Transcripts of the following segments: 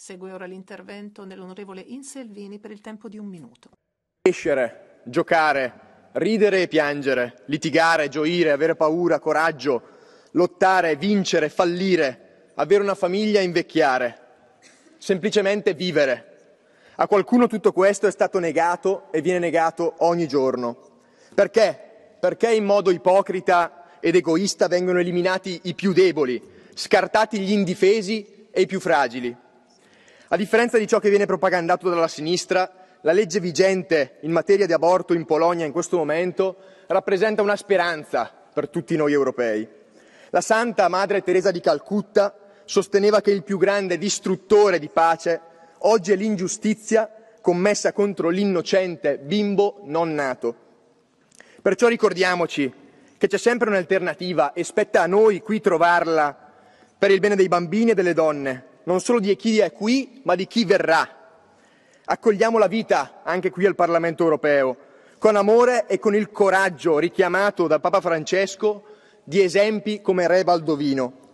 Segue ora l'intervento dell'onorevole Inselvini per il tempo di un minuto. Crescere, giocare, ridere e piangere, litigare, gioire, avere paura, coraggio, lottare, vincere, fallire, avere una famiglia, e invecchiare, semplicemente vivere. A qualcuno tutto questo è stato negato e viene negato ogni giorno. Perché? Perché in modo ipocrita ed egoista vengono eliminati i più deboli, scartati gli indifesi e i più fragili. A differenza di ciò che viene propagandato dalla sinistra, la legge vigente in materia di aborto in Polonia in questo momento rappresenta una speranza per tutti noi europei. La Santa Madre Teresa di Calcutta sosteneva che il più grande distruttore di pace oggi è l'ingiustizia commessa contro l'innocente bimbo non nato. Perciò ricordiamoci che c'è sempre un'alternativa e spetta a noi qui trovarla per il bene dei bambini e delle donne, non solo di chi è qui, ma di chi verrà. Accogliamo la vita anche qui al Parlamento europeo, con amore e con il coraggio richiamato da Papa Francesco di esempi come Re Baldovino.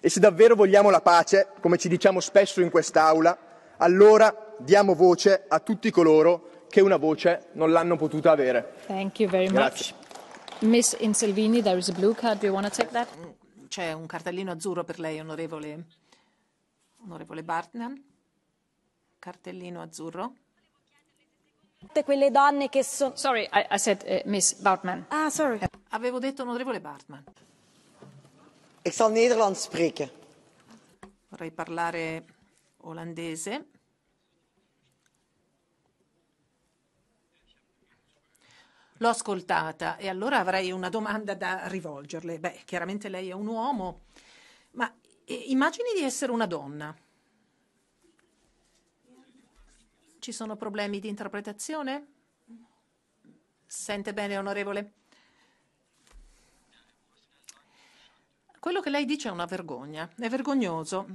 E se davvero vogliamo la pace, come ci diciamo spesso in quest'Aula, allora diamo voce a tutti coloro che una voce non l'hanno potuta avere. Thank you very Grazie. much. Miss Inselvini, there is a blue card. Do you take that? C'è un cartellino azzurro per lei, onorevole. Onorevole Bartnan, cartellino azzurro. Tutte quelle donne che sono... Sorry, I, I said uh, Miss Bartman. Ah, sorry. Avevo detto onorevole Bartman. Ik zal Nederlands spreken. Vorrei parlare olandese. L'ho ascoltata e allora avrei una domanda da rivolgerle. Beh, chiaramente lei è un uomo, ma immagini di essere una donna. Ci sono problemi di interpretazione? Sente bene, onorevole? Quello che lei dice è una vergogna, è vergognoso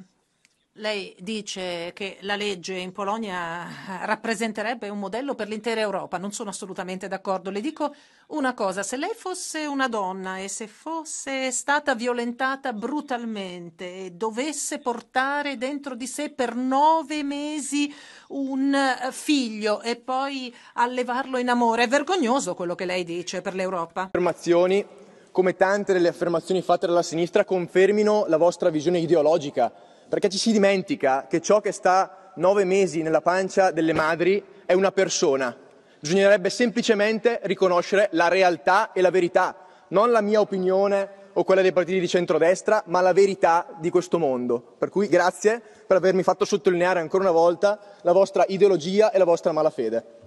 lei dice che la legge in Polonia eh, rappresenterebbe un modello per l'intera Europa. Non sono assolutamente d'accordo. Le dico una cosa. Se lei fosse una donna e se fosse stata violentata brutalmente e dovesse portare dentro di sé per nove mesi un eh, figlio e poi allevarlo in amore, è vergognoso quello che lei dice per l'Europa. Affermazioni, come tante delle affermazioni fatte dalla sinistra, confermino la vostra visione ideologica perché ci si dimentica che ciò che sta nove mesi nella pancia delle madri è una persona. Bisognerebbe semplicemente riconoscere la realtà e la verità, non la mia opinione o quella dei partiti di centrodestra, ma la verità di questo mondo. Per cui grazie per avermi fatto sottolineare ancora una volta la vostra ideologia e la vostra malafede.